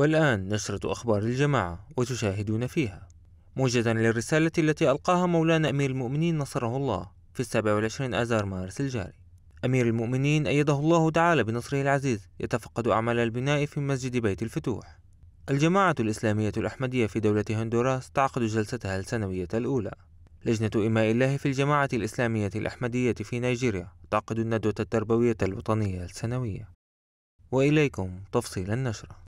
والآن نشرة أخبار الجماعة وتشاهدون فيها موجدا للرسالة التي ألقاها مولانا أمير المؤمنين نصره الله في السابع والعشرين آذار مارس الجاري أمير المؤمنين أيده الله تعالى بنصره العزيز يتفقد أعمال البناء في مسجد بيت الفتوح الجماعة الإسلامية الأحمدية في دولة هندوراس تعقد جلستها السنوية الأولى لجنة إماء الله في الجماعة الإسلامية الأحمدية في نيجيريا تعقد الندوة التربوية الوطنية السنوية وإليكم تفصيل النشرة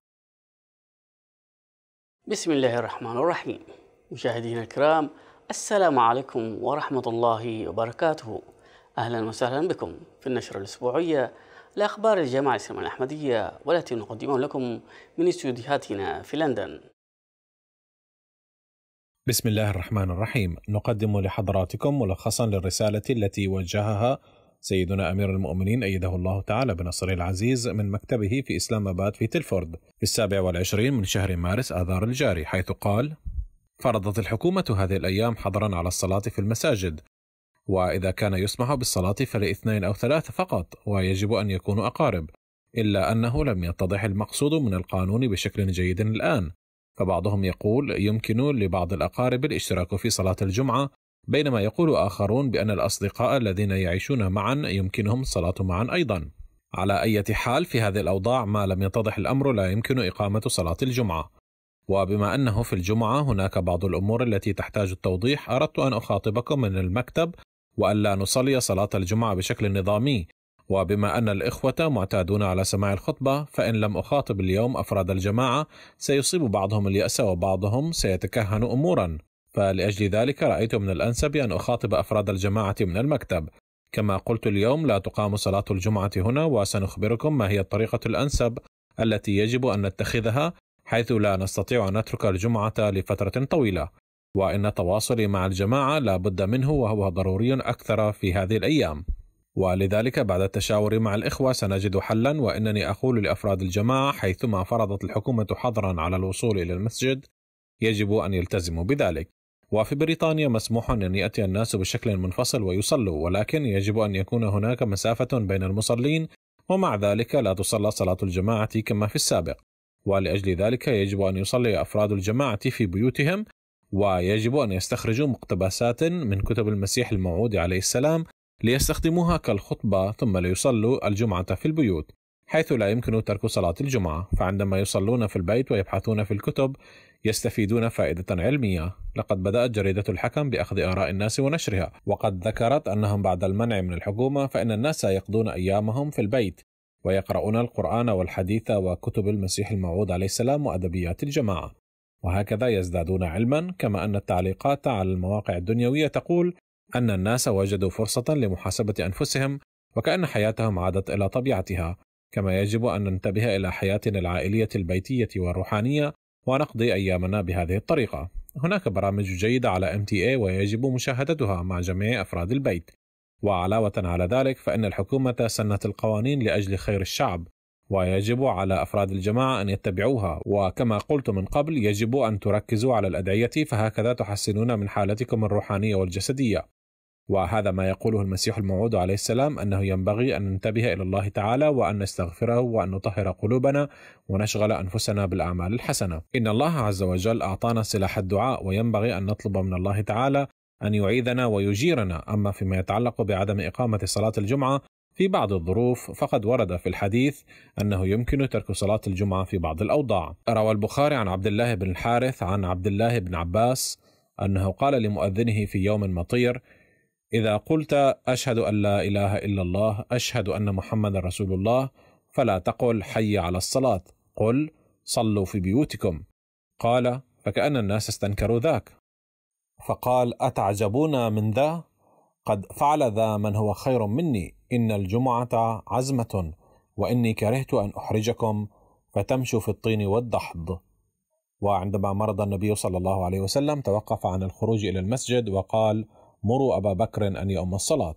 بسم الله الرحمن الرحيم مشاهدينا الكرام السلام عليكم ورحمة الله وبركاته أهلا وسهلا بكم في النشرة الأسبوعية لأخبار الجامعة الإسلامية الأحمدية والتي نقدمها لكم من استوديوهاتنا في لندن بسم الله الرحمن الرحيم نقدم لحضراتكم ملخصا للرسالة التي وجهها سيدنا أمير المؤمنين أيده الله تعالى بنصره العزيز من مكتبه في إسلام آباد في تلفورد في السابع والعشرين من شهر مارس آذار الجاري حيث قال فرضت الحكومة هذه الأيام حظرا على الصلاة في المساجد وإذا كان يسمح بالصلاة فلاثنين أو ثلاثة فقط ويجب أن يكونوا أقارب إلا أنه لم يتضح المقصود من القانون بشكل جيد الآن فبعضهم يقول يمكن لبعض الأقارب الاشتراك في صلاة الجمعة بينما يقول آخرون بأن الأصدقاء الذين يعيشون معا يمكنهم الصلاة معا أيضا على أي حال في هذه الأوضاع ما لم يتضح الأمر لا يمكن إقامة صلاة الجمعة وبما أنه في الجمعة هناك بعض الأمور التي تحتاج التوضيح أردت أن أخاطبكم من المكتب وألا نصلي صلاة الجمعة بشكل نظامي وبما أن الإخوة معتادون على سماع الخطبة فإن لم أخاطب اليوم أفراد الجماعة سيصيب بعضهم اليأس وبعضهم سيتكهن أمورا فلأجل ذلك رأيت من الأنسب أن أخاطب أفراد الجماعة من المكتب كما قلت اليوم لا تقام صلاة الجمعة هنا وسنخبركم ما هي الطريقة الأنسب التي يجب أن نتخذها حيث لا نستطيع أن نترك الجمعة لفترة طويلة وإن تواصلي مع الجماعة لا بد منه وهو ضروري أكثر في هذه الأيام ولذلك بعد التشاور مع الإخوة سنجد حلا وإنني أقول لأفراد الجماعة حيثما فرضت الحكومة حظرا على الوصول إلى المسجد يجب أن يلتزموا بذلك وفي بريطانيا مسموح أن يأتي الناس بشكل منفصل ويصلوا ولكن يجب أن يكون هناك مسافة بين المصلين ومع ذلك لا تصلى صلاة الجماعة كما في السابق ولأجل ذلك يجب أن يصلي أفراد الجماعة في بيوتهم ويجب أن يستخرجوا مقتبسات من كتب المسيح الموعود عليه السلام ليستخدموها كالخطبة ثم ليصلوا الجمعة في البيوت حيث لا يمكن ترك صلاة الجمعة فعندما يصلون في البيت ويبحثون في الكتب يستفيدون فائدة علمية لقد بدأت جريدة الحكم بأخذ آراء الناس ونشرها وقد ذكرت أنهم بعد المنع من الحكومة فإن الناس يقضون أيامهم في البيت ويقرؤون القرآن والحديث وكتب المسيح الموعود عليه السلام وأدبيات الجماعة وهكذا يزدادون علما كما أن التعليقات على المواقع الدنيوية تقول أن الناس وجدوا فرصة لمحاسبة أنفسهم وكأن حياتهم عادت إلى طبيعتها كما يجب أن ننتبه إلى حياتنا العائلية البيتية والروحانية ونقضي أيامنا بهذه الطريقة هناك برامج جيدة على MTA ويجب مشاهدتها مع جميع أفراد البيت وعلاوة على ذلك فإن الحكومة سنت القوانين لأجل خير الشعب ويجب على أفراد الجماعة أن يتبعوها وكما قلت من قبل يجب أن تركزوا على الأدعية فهكذا تحسنون من حالتكم الروحانية والجسدية وهذا ما يقوله المسيح الموعود عليه السلام انه ينبغي ان ننتبه الى الله تعالى وان نستغفره وان نطهر قلوبنا ونشغل انفسنا بالاعمال الحسنه. ان الله عز وجل اعطانا سلاح الدعاء وينبغي ان نطلب من الله تعالى ان يعيذنا ويجيرنا، اما فيما يتعلق بعدم اقامه صلاه الجمعه في بعض الظروف فقد ورد في الحديث انه يمكن ترك صلاه الجمعه في بعض الاوضاع. روى البخاري عن عبد الله بن الحارث عن عبد الله بن عباس انه قال لمؤذنه في يوم مطير: إذا قلت أشهد أن لا إله إلا الله أشهد أن محمد رسول الله فلا تقل حي على الصلاة قل صلوا في بيوتكم قال فكأن الناس استنكروا ذاك فقال أتعجبون من ذا قد فعل ذا من هو خير مني إن الجمعة عزمة وإني كرهت أن أحرجكم فتمشوا في الطين والدحض وعندما مرض النبي صلى الله عليه وسلم توقف عن الخروج إلى المسجد وقال مروا أبا بكر أن يؤم الصلاة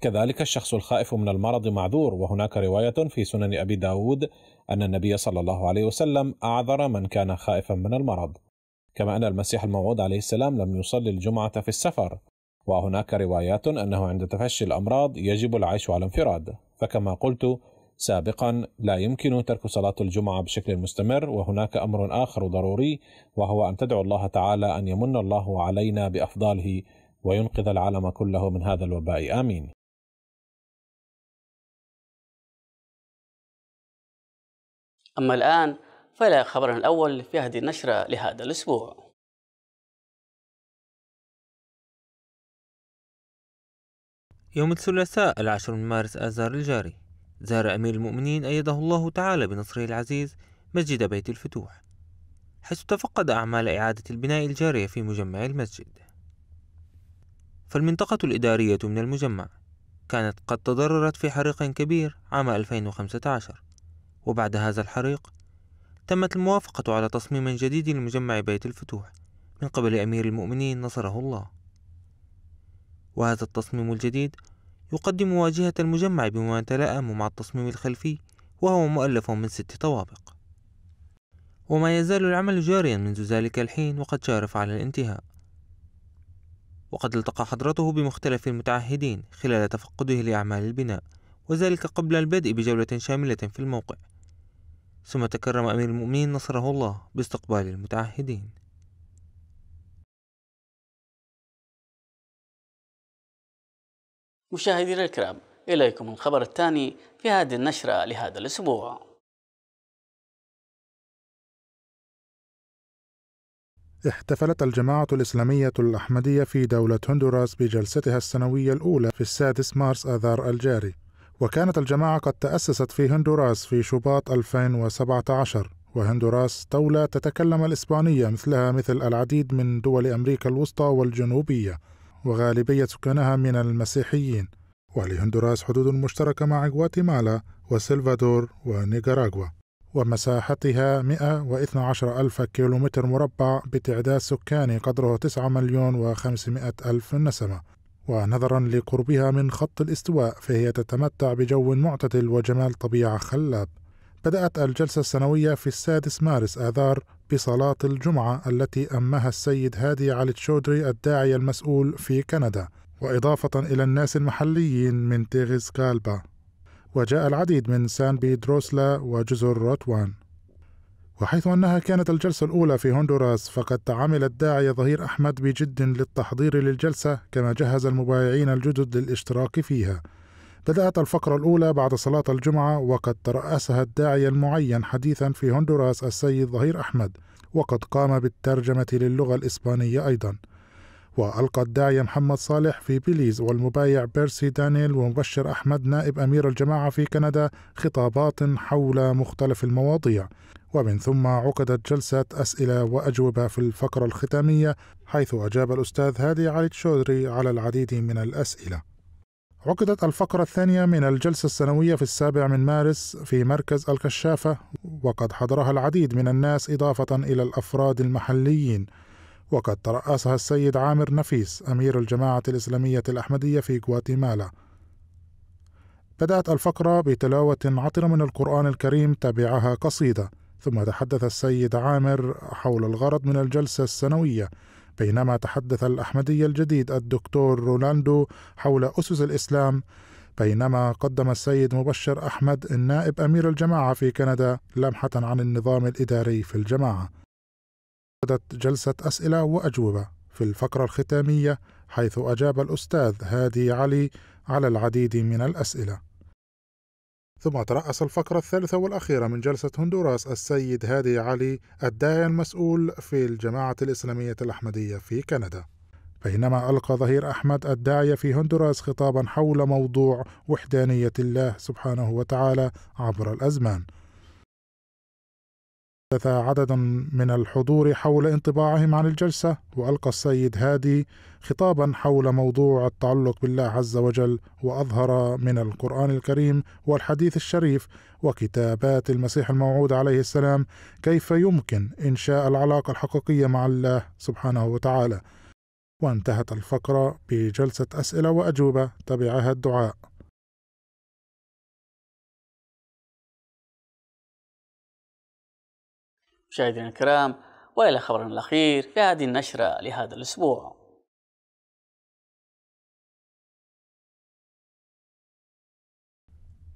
كذلك الشخص الخائف من المرض معذور وهناك رواية في سنن أبي داود أن النبي صلى الله عليه وسلم أعذر من كان خائفا من المرض كما أن المسيح الموعود عليه السلام لم يصلي الجمعة في السفر وهناك روايات أنه عند تفشي الأمراض يجب العيش على انفراد فكما قلت سابقا لا يمكن ترك صلاة الجمعة بشكل مستمر وهناك أمر آخر ضروري وهو أن تدعو الله تعالى أن يمن الله علينا بأفضاله وينقذ العالم كله من هذا الوباء امين اما الان فلا خبرنا الاول في هذه النشره لهذا الاسبوع يوم الثلاثاء العاشر من مارس آذار الجاري زار أمير المؤمنين أيده الله تعالى بنصره العزيز مسجد بيت الفتوح حيث تفقد أعمال إعادة البناء الجارية في مجمع المسجد فالمنطقة الإدارية من المجمع كانت قد تضررت في حريق كبير عام 2015 وبعد هذا الحريق تمت الموافقة على تصميم جديد لمجمع بيت الفتوح من قبل أمير المؤمنين نصره الله وهذا التصميم الجديد يقدم واجهة المجمع بما يتلائم مع التصميم الخلفي وهو مؤلف من ست طوابق وما يزال العمل جاريا منذ ذلك الحين وقد شارف على الانتهاء وقد التقى حضرته بمختلف المتعهدين خلال تفقده لأعمال البناء وذلك قبل البدء بجولة شاملة في الموقع ثم تكرم أمير المؤمنين نصره الله باستقبال المتعهدين مشاهدينا الكرام إليكم الخبر الثاني في هذه النشرة لهذا الأسبوع احتفلت الجماعة الإسلامية الأحمدية في دولة هندوراس بجلستها السنوية الأولى في السادس مارس آذار الجاري وكانت الجماعة قد تأسست في هندوراس في شباط 2017 وهندوراس دولة تتكلم الإسبانية مثلها مثل العديد من دول أمريكا الوسطى والجنوبية وغالبية سكانها من المسيحيين ولهندوراس حدود مشتركة مع غواتيمالا وسلفادور ونيكاراغوا ومساحتها 112 ألف كيلومتر مربع بتعداد سكاني قدره 9 مليون و500 ألف نسمة ونظرا لقربها من خط الاستواء فهي تتمتع بجو معتدل وجمال طبيعة خلاب بدأت الجلسة السنوية في السادس مارس آذار بصلاة الجمعة التي أمها السيد هادي علي تشودري الداعية المسؤول في كندا وإضافة إلى الناس المحليين من تيغيز كالبا وجاء العديد من سان بيدروسلا وجزر روتوان وحيث أنها كانت الجلسة الأولى في هندوراس فقد تعامل الداعية ظهير أحمد بجد للتحضير للجلسة كما جهز المبايعين الجدد للاشتراك فيها بدأت الفقرة الأولى بعد صلاة الجمعة وقد ترأسها الداعية المعين حديثا في هندوراس السيد ظهير أحمد وقد قام بالترجمة للغة الإسبانية أيضا وألقى الداعية محمد صالح في بيليز والمبايع بيرسي دانيل ومبشر أحمد نائب أمير الجماعة في كندا خطابات حول مختلف المواضيع ومن ثم عقدت جلسة أسئلة وأجوبة في الفقرة الختامية حيث أجاب الأستاذ هادي علي تشودري على العديد من الأسئلة عقدت الفقرة الثانية من الجلسة السنوية في السابع من مارس في مركز الكشافة وقد حضرها العديد من الناس إضافة إلى الأفراد المحليين وقد ترأسها السيد عامر نفيس أمير الجماعة الإسلامية الأحمدية في غواتيمالا بدأت الفقرة بتلاوة عطرة من القرآن الكريم تبعها قصيدة ثم تحدث السيد عامر حول الغرض من الجلسة السنوية بينما تحدث الأحمدي الجديد الدكتور رولاندو حول أسس الإسلام بينما قدم السيد مبشر أحمد النائب أمير الجماعة في كندا لمحة عن النظام الإداري في الجماعة عقدت جلسة أسئلة وأجوبة في الفقرة الختامية حيث أجاب الأستاذ هادي علي على العديد من الأسئلة ثم ترأس الفقرة الثالثة والأخيرة من جلسة هندوراس السيد هادي علي الداعي المسؤول في الجماعة الإسلامية الأحمدية في كندا بينما ألقى ظهير أحمد الداعية في هندوراس خطابا حول موضوع وحدانية الله سبحانه وتعالى عبر الأزمان تحدث عدد من الحضور حول انطباعهم عن الجلسة وألقى السيد هادي خطابا حول موضوع التعلق بالله عز وجل وأظهر من القرآن الكريم والحديث الشريف وكتابات المسيح الموعود عليه السلام كيف يمكن إنشاء العلاقة الحقيقية مع الله سبحانه وتعالى وانتهت الفقرة بجلسة أسئلة وأجوبة تبعها الدعاء مشاهدينا الكرام والى خبرنا الاخير في هذه النشره لهذا الاسبوع.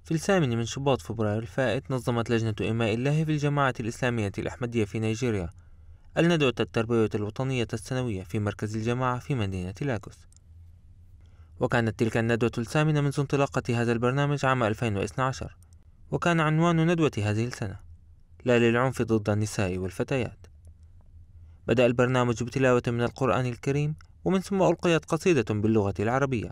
في الثامن من شباط فبراير الفائت نظمت لجنة اماء الله في الجماعة الإسلامية الأحمدية في نيجيريا الندوة التربوية الوطنية السنوية في مركز الجماعة في مدينة لاكوس. وكانت تلك الندوة الثامنة منذ انطلاقة هذا البرنامج عام 2012 وكان عنوان ندوة هذه السنة لا للعنف ضد النساء والفتيات بدأ البرنامج بتلاوة من القرآن الكريم ومن ثم ألقيت قصيدة باللغة العربية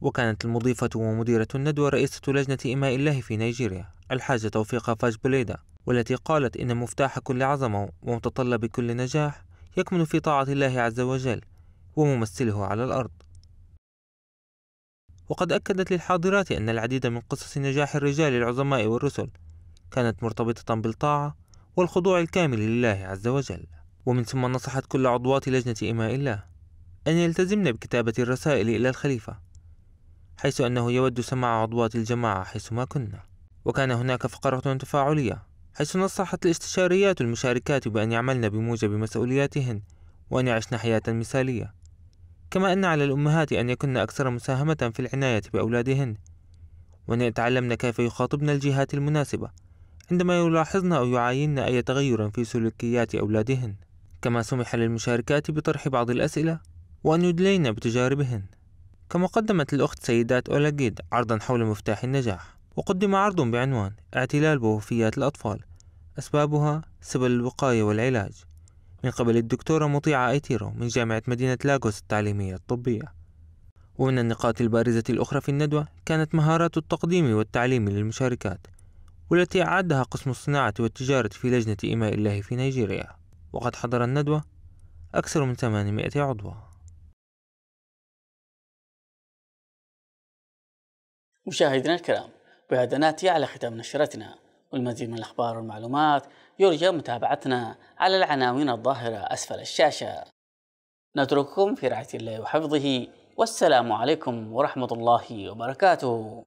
وكانت المضيفة ومديرة الندوة رئيسة لجنة إماء الله في نيجيريا الحاجة توفيق فاج بليدا والتي قالت إن مفتاح كل عظمة ومتطلب كل نجاح يكمن في طاعة الله عز وجل وممثله على الأرض وقد أكدت للحاضرات أن العديد من قصص نجاح الرجال العظماء والرسل كانت مرتبطة بالطاعة والخضوع الكامل لله عز وجل ومن ثم نصحت كل عضوات لجنة إماء الله أن يلتزمن بكتابة الرسائل إلى الخليفة حيث أنه يود سماع عضوات الجماعة حيثما كنا وكان هناك فقرة تفاعلية حيث نصحت الاستشاريات المشاركات بأن يعملن بموجب مسؤولياتهن وأن يعشن حياة مثالية كما أن على الأمهات أن يكن أكثر مساهمة في العناية بأولادهن وأن يتعلمن كيف يخاطبن الجهات المناسبة عندما يلاحظن أو يعاينن أي تغير في سلوكيات أولادهن كما سمح للمشاركات بطرح بعض الأسئلة وأن يدلين بتجاربهن كما قدمت الأخت سيدات أولاجيد عرضا حول مفتاح النجاح وقدم عرض بعنوان اعتلال بوفيات الأطفال أسبابها سبل الوقاية والعلاج من قبل الدكتورة مطيعة أيتيرو من جامعة مدينة لاغوس التعليمية الطبية ومن النقاط البارزة الأخرى في الندوة كانت مهارات التقديم والتعليم للمشاركات والتي أعدها قسم الصناعة والتجارة في لجنة إيماء الله في نيجيريا وقد حضر الندوة أكثر من 800 عضو مشاهدينا الكرام بهذا ناتي على ختام نشرتنا والمزيد من الأخبار والمعلومات يرجى متابعتنا على العناوين الظاهرة أسفل الشاشة نترككم في رعاية الله وحفظه والسلام عليكم ورحمة الله وبركاته